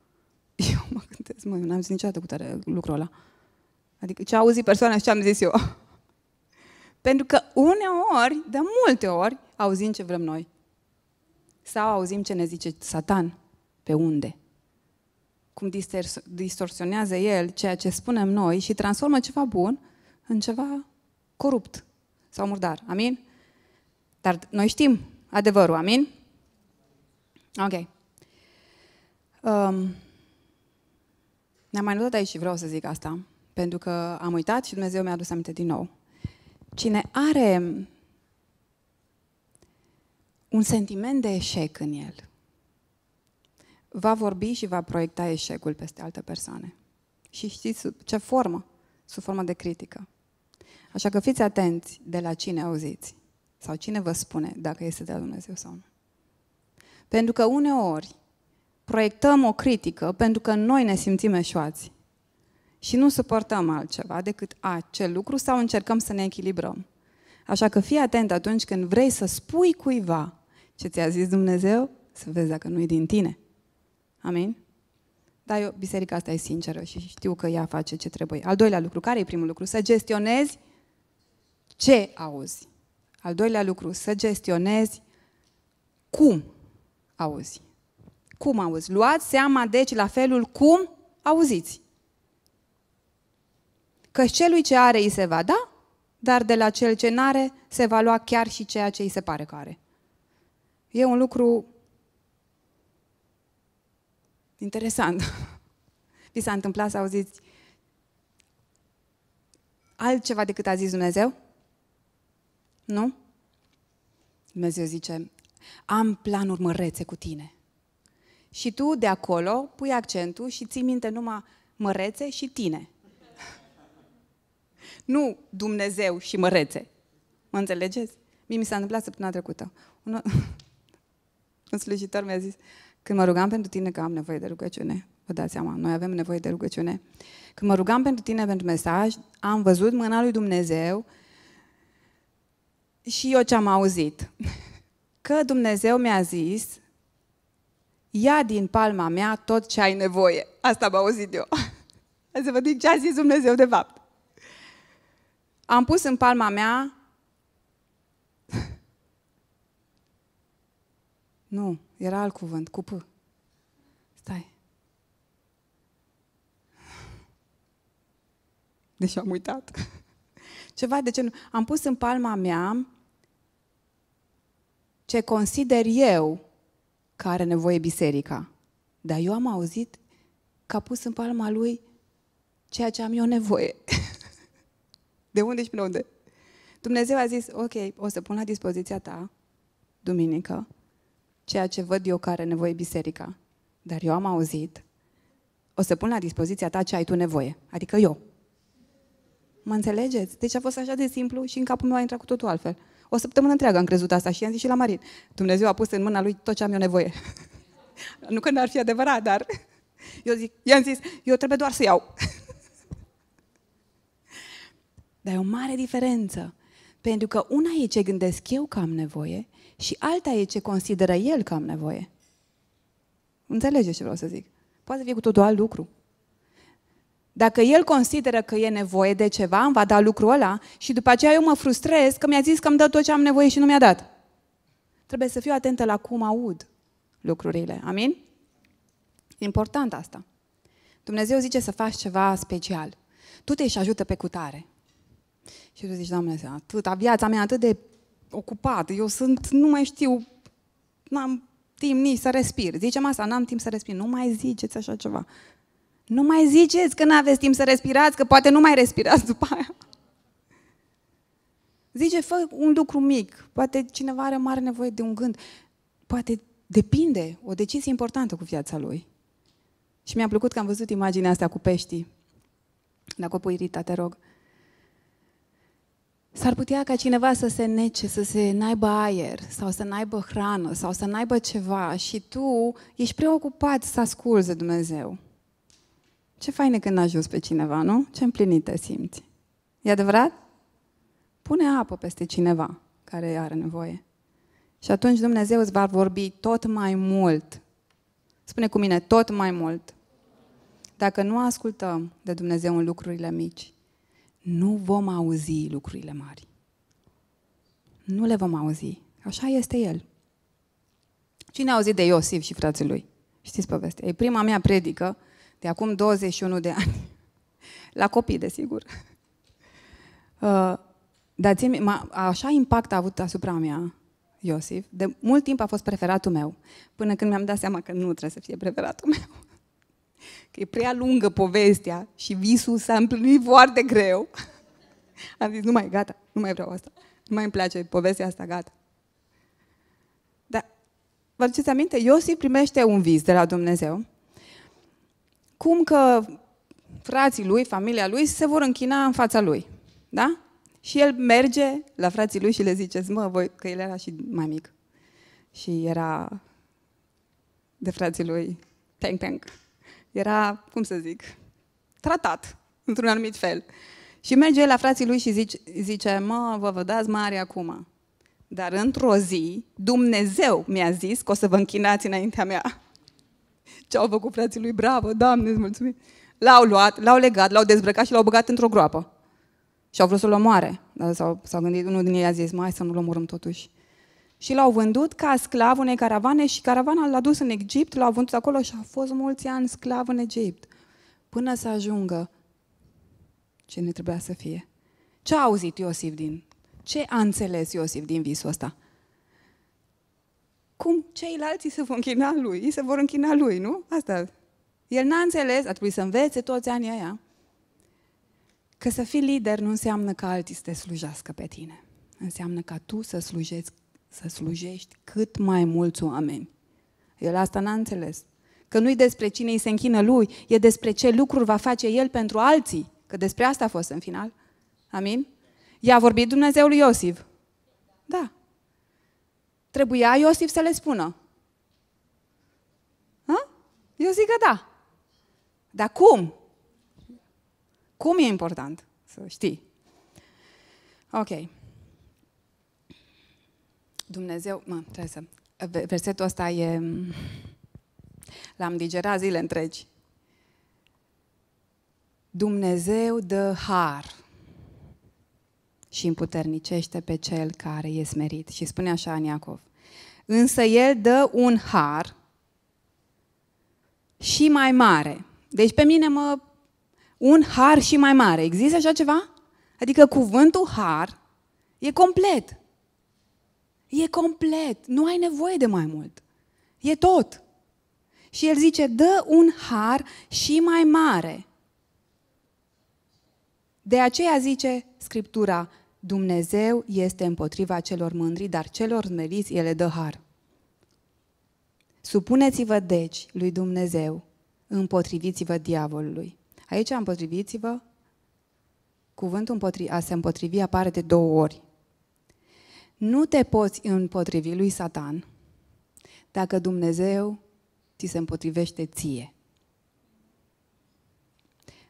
*laughs* Eu mă gândesc, mă, n-am zis niciodată cu tare lucrul ăla. Adică ce a auzit persoana și ce am zis eu. *laughs* Pentru că uneori, de multe ori, auzim ce vrem noi. Sau auzim ce ne zice Satan. Pe unde? Cum distorsionează el ceea ce spunem noi și transformă ceva bun în ceva corupt sau murdar. Amin? Dar noi știm adevărul. Amin? Ok. Um, ne-am mai notat aici și vreau să zic asta, pentru că am uitat și Dumnezeu mi-a adus aminte din nou. Cine are un sentiment de eșec în el, va vorbi și va proiecta eșecul peste alte persoane. Și știți ce formă? Sub formă de critică. Așa că fiți atenți de la cine auziți sau cine vă spune dacă este de la Dumnezeu sau nu. Pentru că uneori proiectăm o critică pentru că noi ne simțim eșuați și nu suportăm altceva decât acel lucru sau încercăm să ne echilibrăm. Așa că fii atent atunci când vrei să spui cuiva ce ți-a zis Dumnezeu, să vezi dacă nu e din tine. Amin? Dar eu, biserica asta e sinceră și știu că ea face ce trebuie. Al doilea lucru, care e primul lucru? Să gestionezi ce auzi. Al doilea lucru, să gestionezi cum auzi. Cum auzi? Luați seama, deci, la felul cum auziți. Că celui ce are îi se va da, dar de la cel ce n-are se va lua chiar și ceea ce îi se pare că are. E un lucru interesant. *laughs* Vi s-a întâmplat să auziți altceva decât a zis Dumnezeu? Nu? Dumnezeu zice, am planuri mărețe cu tine. Și tu de acolo pui accentul și ții minte numai mărețe și tine. *laughs* nu Dumnezeu și mărețe. Mă înțelegeți? Mie mi s-a întâmplat săptămâna trecută. Un, *laughs* un slujitor mi-a zis, când mă rugam pentru tine că am nevoie de rugăciune, vă dați seama, noi avem nevoie de rugăciune, când mă rugam pentru tine pentru mesaj, am văzut mâna lui Dumnezeu și eu ce am auzit? *laughs* Că Dumnezeu mi-a zis, ia din palma mea tot ce ai nevoie. Asta am auzit eu. *laughs* Hai să vă zic ce a zis Dumnezeu de fapt. Am pus în palma mea *laughs* Nu, era alt cuvânt, cu P. Stai. Deci am uitat ceva de genul, am pus în palma mea ce consider eu că are nevoie biserica. Dar eu am auzit că a pus în palma lui ceea ce am eu nevoie. *laughs* De unde și până unde? Dumnezeu a zis, ok, o să pun la dispoziția ta, duminică, ceea ce văd eu care are nevoie biserica. Dar eu am auzit, o să pun la dispoziția ta ce ai tu nevoie, adică eu. Mă înțelegeți? Deci a fost așa de simplu și în capul meu a intrat cu totul altfel. O săptămână întreagă am crezut asta și i-am zis și la Marin. Dumnezeu a pus în mâna lui tot ce am eu nevoie. *laughs* nu că n-ar fi adevărat, dar *laughs* eu zic, i-am zis, eu trebuie doar să iau. *laughs* dar e o mare diferență. Pentru că una e ce gândesc eu că am nevoie și alta e ce consideră el că am nevoie. Înțelegeți ce vreau să zic? Poate fie cu totul alt lucru. Dacă el consideră că e nevoie de ceva, îmi va da lucrul ăla și după aceea eu mă frustrez că mi-a zis că îmi dă tot ce am nevoie și nu mi-a dat. Trebuie să fiu atentă la cum aud lucrurile. Amin? E important asta. Dumnezeu zice să faci ceva special. Tu te și ajută pe cutare. Și tu zici, Doamne, atâta viața mea atât de ocupat, eu sunt, nu mai știu, n-am timp nici să respir. Zicem asta, n-am timp să respir. Nu mai ziceți așa ceva. Nu mai ziceți că nu aveți timp să respirați, că poate nu mai respirați după aia. Zice, fă un lucru mic, poate cineva are mare nevoie de un gând, poate depinde o decizie importantă cu viața lui. Și mi-a plăcut că am văzut imaginea asta cu peștii. Dacă o pui, Rita, te rog. S-ar putea ca cineva să se nece, să se naibă aer, sau să naibă hrană, sau să naibă ceva și tu ești preocupat să asculți de Dumnezeu. Ce faine când ajuns pe cineva, nu? Ce împlinită simți. E adevărat? Pune apă peste cineva care are nevoie. Și atunci Dumnezeu îți va vorbi tot mai mult. Spune cu mine, tot mai mult. Dacă nu ascultăm de Dumnezeu în lucrurile mici, nu vom auzi lucrurile mari. Nu le vom auzi. Așa este El. Cine a auzit de Iosif și frații lui? Știți povestea. E prima mea predică de acum 21 de ani, *laughs* la copii, desigur. *laughs* Uh, dar ție, m-a, așa impact a avut asupra mea Iosif, de mult timp a fost preferatul meu, până când mi-am dat seama că nu trebuie să fie preferatul meu. *laughs* Că e prea lungă povestea și visul s-a împlinit foarte greu. Am zis, nu mai, gata, nu mai vreau asta. Nu mai îmi place povestea asta, gata. Dar vă aduceți aminte? Iosif primește un vis de la Dumnezeu cum că frații lui, familia lui, se vor închina în fața lui. Da? Și el merge la frații lui și le zice, mă, voi, că el era și mai mic. Și era de frații lui, tank, tank. Era, cum să zic, tratat, într-un anumit fel. Și merge la frații lui și zice, zice mă, vă vă dați mare acum. Dar într-o zi, Dumnezeu mi-a zis că o să vă închinați înaintea mea ce au făcut frații lui, bravo, Doamne, îți mulțumim. L-au luat, l-au legat, l-au dezbrăcat și l-au băgat într-o groapă. Și au vrut să-l omoare. Dar s-au, s-au gândit, unul din ei a zis, mai să nu-l omorâm totuși. Și l-au vândut ca sclav unei caravane și caravana l-a dus în Egipt, l-au vândut acolo și a fost mulți ani sclav în Egipt. Până să ajungă ce ne trebuia să fie. Ce a auzit Iosif din... Ce a înțeles Iosif din visul ăsta? cum ceilalți se vor închina lui, ei se vor închina lui, nu? Asta. El n-a înțeles, a trebuit să învețe toți anii aia, că să fii lider nu înseamnă că alții să te slujească pe tine. Înseamnă ca tu să slujești, să slujești cât mai mulți oameni. El asta n-a înțeles. Că nu-i despre cine îi se închină lui, e despre ce lucruri va face el pentru alții. Că despre asta a fost în final. Amin? I-a vorbit Dumnezeul lui Iosif. Da, Trebuia Iosif să le spună. Ha? Eu zic că da. Dar cum? Cum e important să știi? Ok. Dumnezeu, mă, trebuie să... Versetul ăsta e... L-am digerat zile întregi. Dumnezeu dă har și împuternicește pe cel care e smerit. Și spune așa în Iacov. Însă el dă un har și mai mare. Deci pe mine mă... Un har și mai mare. Există așa ceva? Adică cuvântul har e complet. E complet. Nu ai nevoie de mai mult. E tot. Și el zice, dă un har și mai mare. De aceea zice Scriptura, Dumnezeu este împotriva celor mândri, dar celor smeriți ele dă har. Supuneți-vă deci lui Dumnezeu, împotriviți-vă diavolului. Aici împotriviți-vă, cuvântul împotri, a se împotrivi apare de două ori. Nu te poți împotrivi lui Satan dacă Dumnezeu ți se împotrivește ție.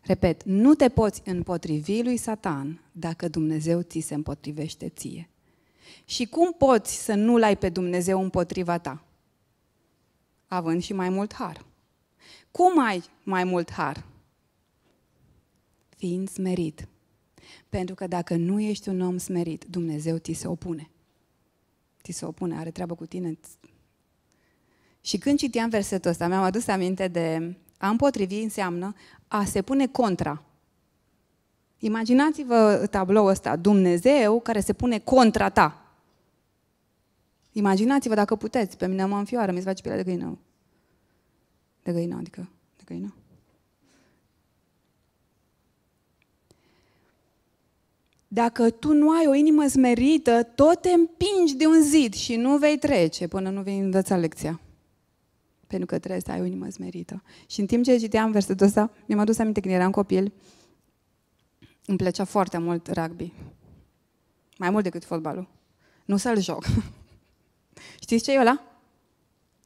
Repet, nu te poți împotrivi lui Satan dacă Dumnezeu ți se împotrivește ție. Și cum poți să nu-L ai pe Dumnezeu împotriva ta? Având și mai mult har. Cum ai mai mult har? Fiind smerit. Pentru că dacă nu ești un om smerit, Dumnezeu ți se opune. Ți se opune, are treabă cu tine. Și când citeam versetul ăsta, mi-am adus aminte de a împotrivi înseamnă a se pune contra. Imaginați-vă tabloul ăsta, Dumnezeu care se pune contra ta. Imaginați-vă dacă puteți, pe mine mă înfioară, mi se face pielea de găină. De găină, adică, de găină. Dacă tu nu ai o inimă smerită, tot te împingi de un zid și nu vei trece până nu vei învăța lecția pentru că trebuie să ai o inimă smerită. Și în timp ce citeam versetul ăsta, mi-am adus aminte când eram copil, îmi plăcea foarte mult rugby. Mai mult decât fotbalul. Nu să-l joc. *laughs* Știți ce e ăla?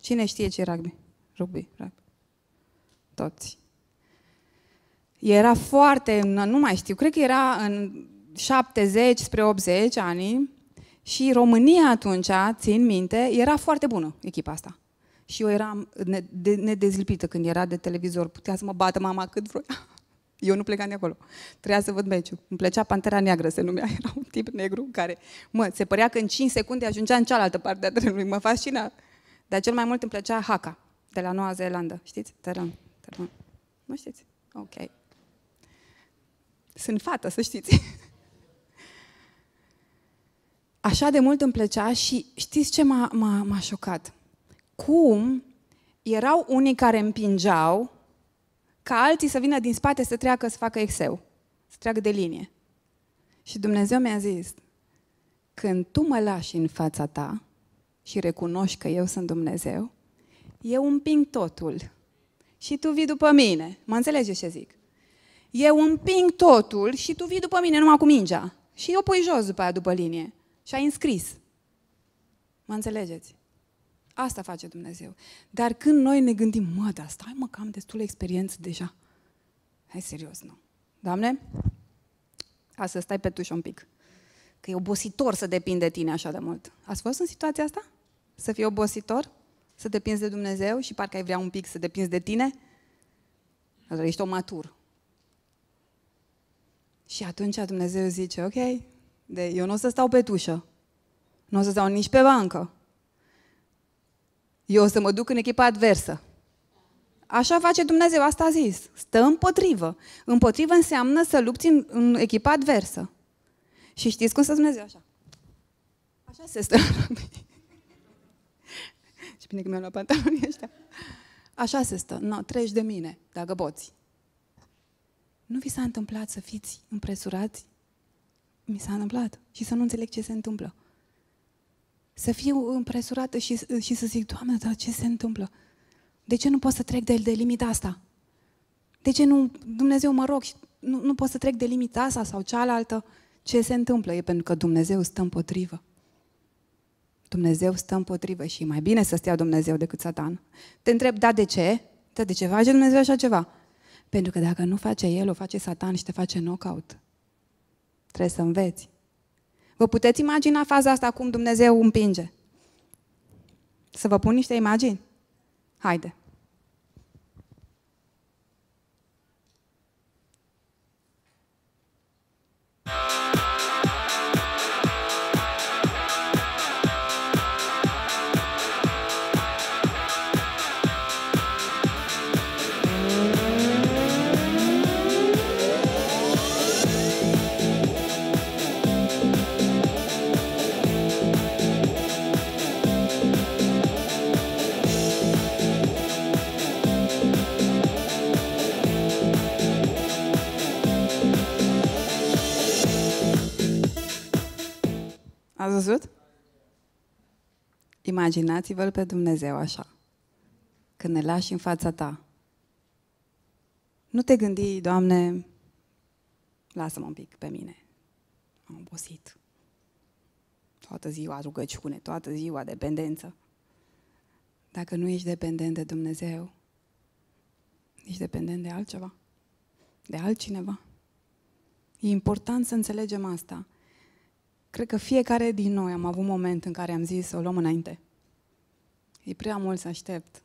Cine știe ce e rugby? Rugby, rugby. Toți. Era foarte, nu mai știu, cred că era în 70 spre 80 ani și România atunci, țin minte, era foarte bună echipa asta. Și eu eram nedezlipită când era de televizor. Putea să mă bată mama cât vroia. *laughs* Eu nu plecam de acolo. Trebuia să văd meciul. Îmi plăcea Pantera Neagră, se numea. *laughs* Era un tip negru care, mă, se părea că în 5 secunde ajungea în cealaltă parte a trenului. Mă fascina. Dar cel mai mult îmi plăcea Haka, de la Noua Zeelandă. Știți? Tărân. Tărân. Nu știți? Ok. Sunt fată, să știți. *laughs* Așa de mult îmi plăcea și știți ce m-a, m-a, m-a șocat? cum erau unii care împingeau ca alții să vină din spate să treacă să facă exeu, să treacă de linie. Și Dumnezeu mi-a zis, când tu mă lași în fața ta și recunoști că eu sunt Dumnezeu, eu împing totul și tu vii după mine. Mă înțelegeți ce zic? Eu împing totul și tu vii după mine numai cu mingea. Și eu pui jos după aia, după linie. Și ai înscris. Mă înțelegeți? Asta face Dumnezeu. Dar când noi ne gândim, mă, dar stai mă că am destul experiență deja. Hai serios, nu. Doamne, asta stai pe tuș un pic. Că e obositor să depind de tine așa de mult. Ați fost în situația asta? Să fii obositor? Să depinzi de Dumnezeu și parcă ai vrea un pic să depinzi de tine? Dar ești o matur. Și atunci Dumnezeu zice, ok, de, eu nu o să stau pe tușă, nu o să stau nici pe bancă, eu o să mă duc în echipa adversă. Așa face Dumnezeu, asta a zis. Stă împotrivă. Împotrivă înseamnă să lupți în, în echipa adversă. Și știți cum să Dumnezeu așa? Așa se stă *laughs* Și bine că mi-am luat pantalonii ăștia. Așa se stă. No, treci de mine, dacă poți. Nu vi s-a întâmplat să fiți împresurați? Mi s-a întâmplat. Și să nu înțeleg ce se întâmplă. Să fiu împresurată și, și să zic, Doamne, dar ce se întâmplă? De ce nu pot să trec de, de limita asta? De ce nu, Dumnezeu mă rog, nu, nu pot să trec de limita asta sau cealaltă? Ce se întâmplă? E pentru că Dumnezeu stă împotrivă. Dumnezeu stă împotrivă și e mai bine să stea Dumnezeu decât Satan. Te întreb, da, de ce? Da, de ce face Dumnezeu așa ceva? Pentru că dacă nu face El, o face Satan și te face knockout. Trebuie să înveți Vă puteți imagina faza asta cum Dumnezeu împinge? Să vă pun niște imagini? Haide! Ați văzut? Imaginați-vă pe Dumnezeu așa. Când ne lași în fața ta. Nu te gândi, Doamne, lasă-mă un pic pe mine. Am obosit. Toată ziua rugăciune, toată ziua dependență. Dacă nu ești dependent de Dumnezeu, ești dependent de altceva, de altcineva. E important să înțelegem asta. Cred că fiecare din noi am avut moment în care am zis să o luăm înainte. E prea mult să aștept.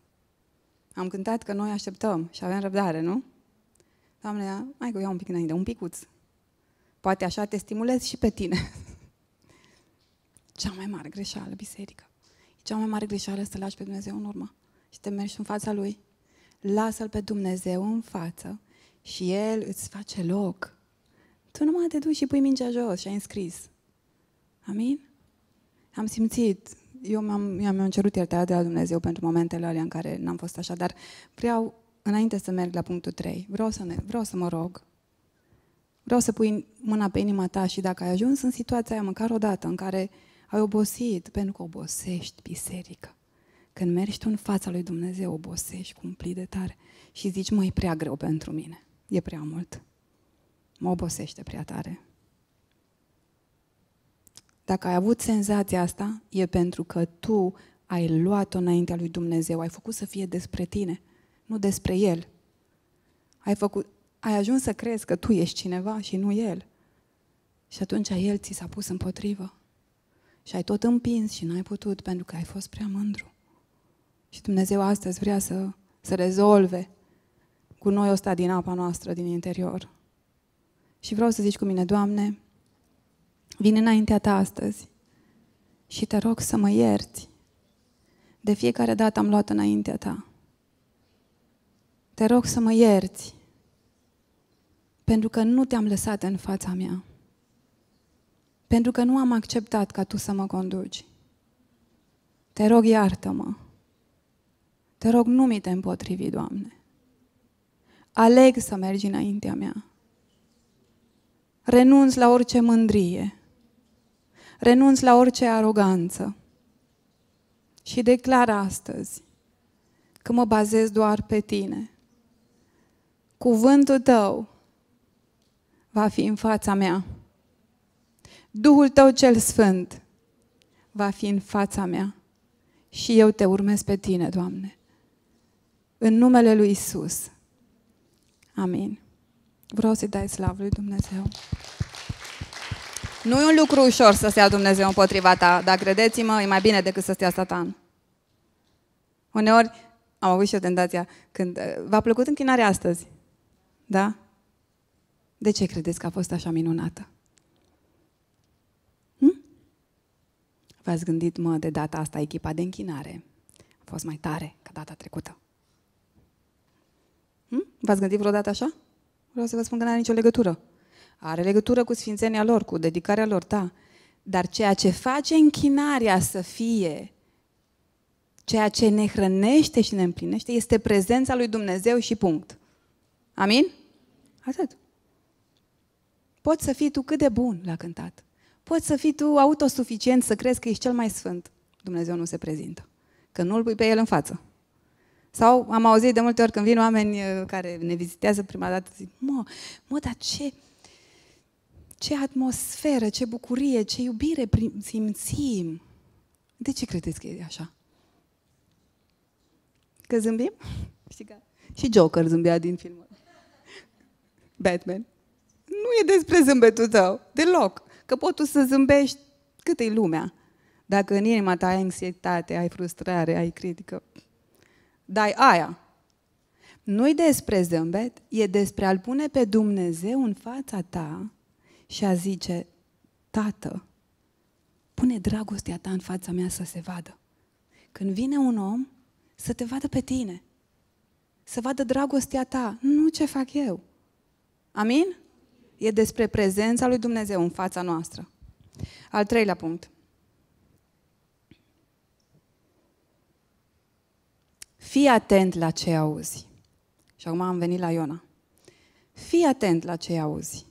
Am cântat că noi așteptăm și avem răbdare, nu? Doamne, mai că iau un pic înainte, un picuț. Poate așa te stimulezi și pe tine. *laughs* Cea mai mare greșeală, biserică. E cea mai mare greșeală să lași pe Dumnezeu în urmă și te mergi în fața Lui. Lasă-L pe Dumnezeu în față și El îți face loc. Tu numai te duci și pui mingea jos și ai înscris. Amin? Am simțit, eu mi-am, eu mi-am cerut iertarea de la Dumnezeu pentru momentele alea în care n-am fost așa, dar vreau, înainte să merg la punctul 3, vreau să, ne, vreau să mă rog, vreau să pui mâna pe inima ta și dacă ai ajuns în situația aia, măcar odată, în care ai obosit, pentru că obosești biserică. Când mergi tu în fața lui Dumnezeu, obosești cu de tare și zici, mă, e prea greu pentru mine, e prea mult, mă obosește prea tare, dacă ai avut senzația asta, e pentru că tu ai luat-o înaintea lui Dumnezeu, ai făcut să fie despre tine, nu despre El. Ai, făcut, ai ajuns să crezi că tu ești cineva și nu El. Și atunci El ți s-a pus împotrivă. Și ai tot împins și n-ai putut pentru că ai fost prea mândru. Și Dumnezeu astăzi vrea să, să rezolve cu noi ăsta din apa noastră, din interior. Și vreau să zici cu mine, Doamne, Vin înaintea ta astăzi și te rog să mă ierți. De fiecare dată am luat înaintea ta. Te rog să mă ierți pentru că nu te-am lăsat în fața mea. Pentru că nu am acceptat ca tu să mă conduci. Te rog, iartă-mă. Te rog, nu mi te împotrivi, Doamne. Aleg să mergi înaintea mea. Renunț la orice mândrie renunț la orice aroganță și declar astăzi că mă bazez doar pe tine. Cuvântul tău va fi în fața mea. Duhul tău cel sfânt va fi în fața mea și eu te urmez pe tine, Doamne. În numele lui Isus. Amin. Vreau să-i dai slavă lui Dumnezeu. Nu e un lucru ușor să se Dumnezeu împotriva ta, dar credeți-mă, e mai bine decât să stea satan. Uneori, am avut și eu tentația, când eh, v-a plăcut închinarea astăzi, da? De ce credeți că a fost așa minunată? Hm? V-ați gândit, mă, de data asta echipa de închinare a fost mai tare ca data trecută. Hm? V-ați gândit vreodată așa? Vreau să vă spun că nu are nicio legătură. Are legătură cu sfințenia lor, cu dedicarea lor, da. Dar ceea ce face închinarea să fie ceea ce ne hrănește și ne împlinește este prezența lui Dumnezeu și punct. Amin? Atât. Poți să fii tu cât de bun la cântat. Poți să fii tu autosuficient să crezi că ești cel mai sfânt. Dumnezeu nu se prezintă. Că nu îl pui pe El în față. Sau am auzit de multe ori când vin oameni uh, care ne vizitează prima dată, zic, mă, mă, dar ce, ce atmosferă, ce bucurie, ce iubire simțim. De ce credeți că e așa? Că zâmbim? *laughs* Știi că... Și Joker zâmbea din filmul. *laughs* Batman. Nu e despre zâmbetul tău, deloc. Că poți tu să zâmbești cât e lumea. Dacă în inima ta ai anxietate, ai frustrare, ai critică, dai aia. Nu-i despre zâmbet, e despre a-L pune pe Dumnezeu în fața ta și a zice, Tată, pune dragostea ta în fața mea să se vadă. Când vine un om, să te vadă pe tine. Să vadă dragostea ta, nu ce fac eu. Amin? E despre prezența lui Dumnezeu în fața noastră. Al treilea punct. Fii atent la ce auzi. Și acum am venit la Iona. Fii atent la ce auzi.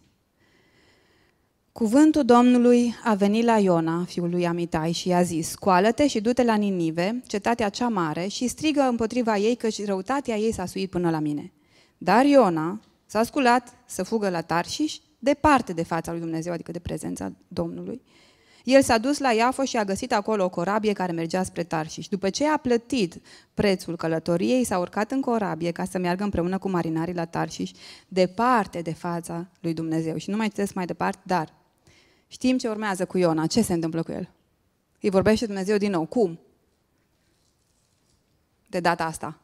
Cuvântul Domnului a venit la Iona, fiul lui Amitai, și i-a zis, scoală-te și du-te la Ninive, cetatea cea mare, și strigă împotriva ei, că și răutatea ei s-a suit până la mine. Dar Iona s-a sculat să fugă la Tarșiș, departe de fața lui Dumnezeu, adică de prezența Domnului. El s-a dus la Iafo și a găsit acolo o corabie care mergea spre Tarșiș. După ce a plătit prețul călătoriei, s-a urcat în corabie ca să meargă împreună cu marinarii la Tarșiș, departe de fața lui Dumnezeu. Și nu mai citesc mai departe, dar Știm ce urmează cu Iona, ce se întâmplă cu el. Îi vorbește Dumnezeu din nou. Cum? De data asta.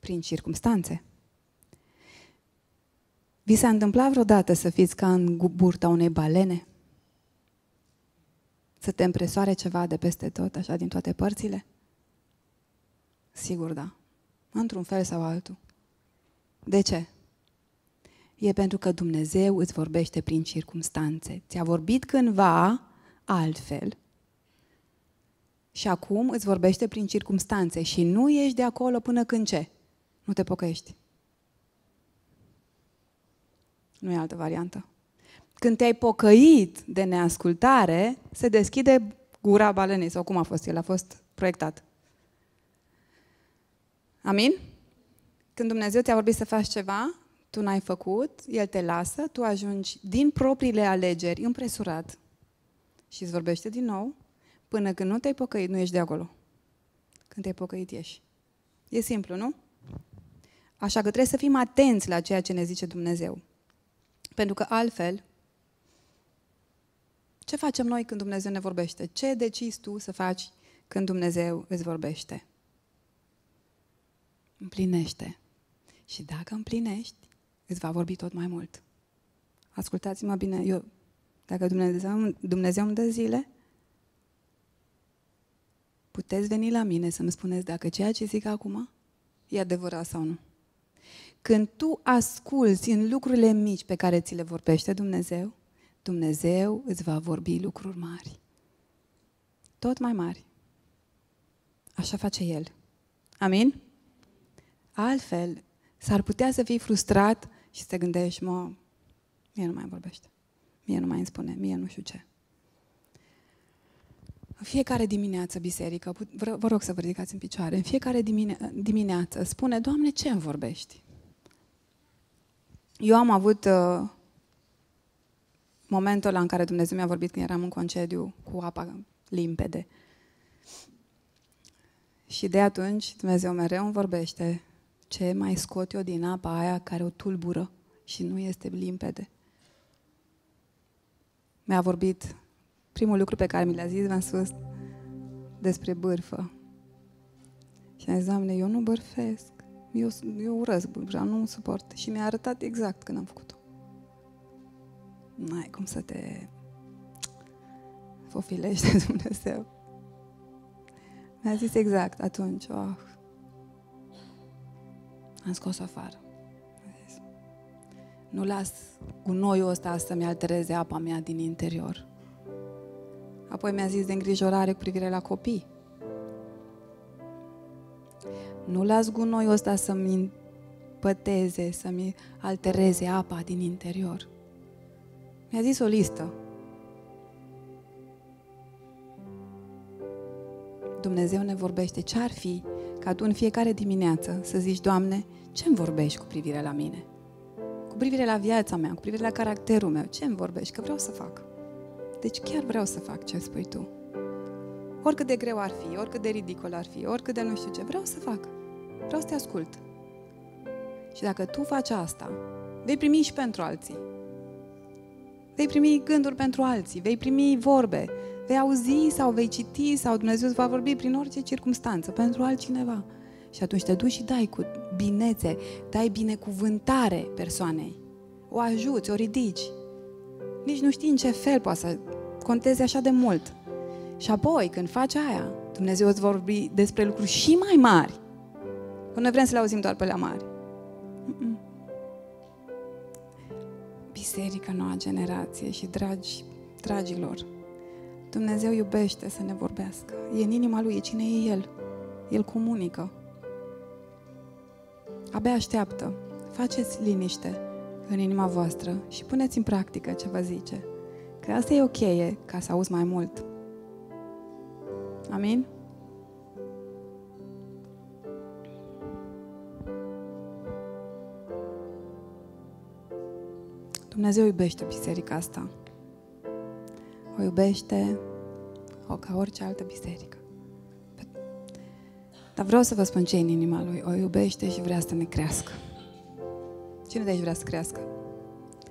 Prin circumstanțe. Vi s-a întâmplat vreodată să fiți ca în burta unei balene? Să te împresoare ceva de peste tot, așa, din toate părțile? Sigur, da. Într-un fel sau altul. De ce? e pentru că Dumnezeu îți vorbește prin circumstanțe. Ți-a vorbit cândva altfel și acum îți vorbește prin circumstanțe și nu ieși de acolo până când ce? Nu te pocăiești. Nu e altă variantă. Când te-ai pocăit de neascultare, se deschide gura balenei, sau cum a fost el, a fost proiectat. Amin? Când Dumnezeu ți-a vorbit să faci ceva, tu n-ai făcut, el te lasă, tu ajungi din propriile alegeri împresurat și îți vorbește din nou, până când nu te-ai pocăit, nu ești de acolo. Când te-ai pocăit, ieși. E simplu, nu? Așa că trebuie să fim atenți la ceea ce ne zice Dumnezeu. Pentru că altfel, ce facem noi când Dumnezeu ne vorbește? Ce decizi tu să faci când Dumnezeu îți vorbește? Împlinește. Și dacă împlinești, îți va vorbi tot mai mult. Ascultați-mă bine, eu, dacă Dumnezeu, Dumnezeu îmi dă zile, puteți veni la mine să-mi spuneți dacă ceea ce zic acum e adevărat sau nu. Când tu asculți în lucrurile mici pe care ți le vorbește Dumnezeu, Dumnezeu îți va vorbi lucruri mari. Tot mai mari. Așa face El. Amin? Altfel, s-ar putea să fii frustrat și te gândești, mă, mie nu mai vorbește, mie nu mai îmi spune, mie nu știu ce. În fiecare dimineață, biserică, vă rog să vă ridicați în picioare, în fiecare dimine- dimineață spune, Doamne, ce îmi vorbești? Eu am avut uh, momentul ăla în care Dumnezeu mi-a vorbit când eram în concediu cu apa limpede. Și de atunci Dumnezeu mereu îmi vorbește ce mai scot eu din apa aia care o tulbură și nu este limpede. Mi-a vorbit, primul lucru pe care mi l-a zis, mi-a spus despre bârfă. Și am zis, Doamne, eu nu bărfesc, eu, eu urăsc bârfă, nu suport. Și mi-a arătat exact când am făcut-o. N-ai cum să te fofilești de *laughs* Dumnezeu. Mi-a zis exact atunci, oh, am scos afară. nu las gunoiul ăsta să-mi altereze apa mea din interior. Apoi mi-a zis de îngrijorare cu privire la copii. Nu las gunoiul ăsta să-mi păteze, să-mi altereze apa din interior. Mi-a zis o listă. Dumnezeu ne vorbește ce ar fi ca tu în fiecare dimineață să zici, Doamne, ce îmi vorbești cu privire la mine? Cu privire la viața mea, cu privire la caracterul meu, ce îmi vorbești? Că vreau să fac. Deci chiar vreau să fac ce spui tu. Oricât de greu ar fi, oricât de ridicol ar fi, oricât de nu știu ce, vreau să fac. Vreau să te ascult. Și dacă tu faci asta, vei primi și pentru alții. Vei primi gânduri pentru alții, vei primi vorbe, Vei auzi sau vei citi sau Dumnezeu îți va vorbi prin orice circunstanță, pentru altcineva. Și atunci te duci și dai cu binețe, dai binecuvântare persoanei. O ajuți, o ridici. Nici nu știi în ce fel poate să conteze așa de mult. Și apoi, când faci aia, Dumnezeu îți vorbi despre lucruri și mai mari. Că noi vrem să le auzim doar pe la mari. Mm-mm. Biserica noua generație și dragi, dragilor, Dumnezeu iubește să ne vorbească. E în inima Lui, e cine e El. El comunică. Abia așteaptă. Faceți liniște în inima voastră și puneți în practică ce vă zice. Că asta e o cheie ca să auzi mai mult. Amin? Dumnezeu iubește biserica asta o iubește o ca orice altă biserică. Dar vreau să vă spun ce e în inima lui. O iubește și vrea să ne crească. Cine de aici vrea să crească?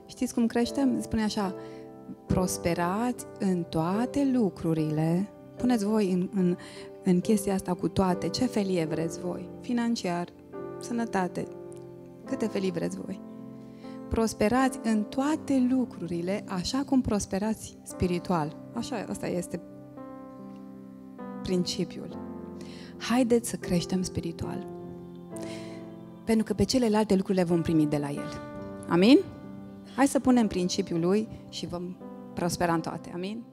Știți cum creștem? Spune așa, prosperați în toate lucrurile. Puneți voi în, în, în chestia asta cu toate. Ce felie vreți voi? Financiar, sănătate, câte felii vreți voi prosperați în toate lucrurile, așa cum prosperați spiritual. Așa, asta este principiul. Haideți să creștem spiritual. Pentru că pe celelalte lucruri le vom primi de la El. Amin? Hai să punem principiul Lui și vom prospera în toate. Amin?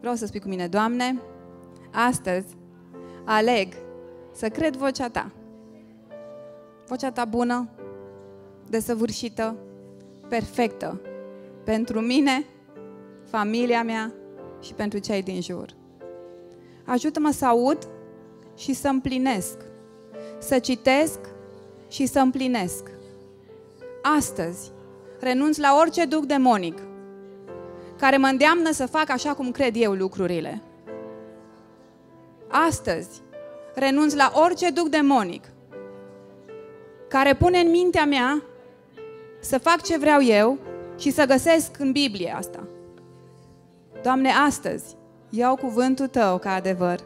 Vreau să spui cu mine, Doamne, astăzi aleg să cred vocea Ta. Vocea Ta bună, desăvârșită, perfectă pentru mine, familia mea și pentru cei din jur. Ajută-mă să aud și să împlinesc, să citesc și să împlinesc. Astăzi renunț la orice duc demonic care mă îndeamnă să fac așa cum cred eu lucrurile. Astăzi renunț la orice duc demonic care pune în mintea mea să fac ce vreau eu și să găsesc în Biblie asta. Doamne, astăzi iau cuvântul Tău ca adevăr,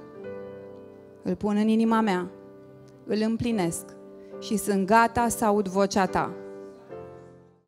îl pun în inima mea, îl împlinesc și sunt gata să aud vocea Ta.